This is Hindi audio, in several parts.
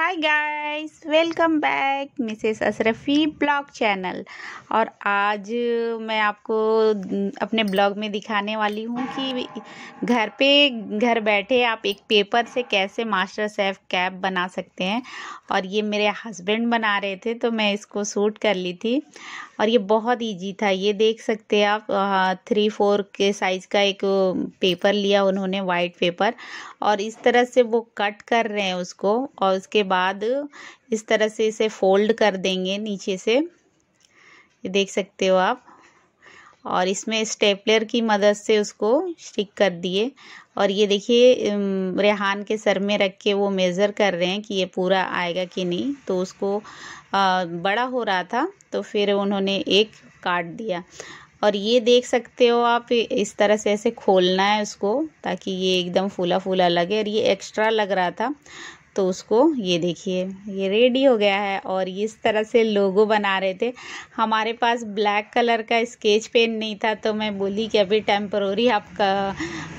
हाय guys welcome back Mrs Ashrafi blog channel और आज मैं आपको अपने ब्लॉग में दिखाने वाली हूँ कि घर पे घर बैठे आप एक पेपर से कैसे मास्टर सेफ़ कैप बना सकते हैं और ये मेरे हस्बैंड बना रहे थे तो मैं इसको सूट कर ली थी और ये बहुत इजी था ये देख सकते हैं आप थ्री फोर के साइज़ का एक पेपर लिया उन्होंने वाइट पेपर और इस तरह से वो कट कर रहे हैं उसको और उसके बाद इस तरह से इसे फोल्ड कर देंगे नीचे से ये देख सकते हो आप और इसमें स्टेपलर की मदद से उसको स्टिक कर दिए और ये देखिए रेहान के सर में रख के वो मेज़र कर रहे हैं कि ये पूरा आएगा कि नहीं तो उसको आ, बड़ा हो रहा था तो फिर उन्होंने एक काट दिया और ये देख सकते हो आप इस तरह से ऐसे खोलना है उसको ताकि ये एकदम फूला फूला लगे और ये एक्स्ट्रा लग रहा था तो उसको ये देखिए ये रेडी हो गया है और इस तरह से लोगो बना रहे थे हमारे पास ब्लैक कलर का स्केच पेन नहीं था तो मैं बोली कि अभी टेम्प्रोरी आपका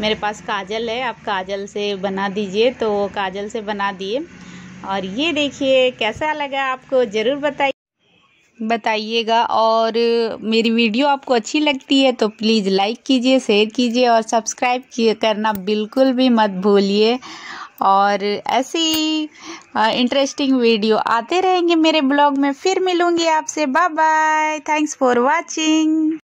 मेरे पास काजल है आप काजल से बना दीजिए तो काजल से बना दिए और ये देखिए कैसा लगा आपको ज़रूर बताइए बताइएगा और मेरी वीडियो आपको अच्छी लगती है तो प्लीज़ लाइक कीजिए शेयर कीजिए और सब्सक्राइब करना बिल्कुल भी मत भूलिए और ऐसी इंटरेस्टिंग वीडियो आते रहेंगे मेरे ब्लॉग में फिर मिलूँगी आपसे bye bye thanks for watching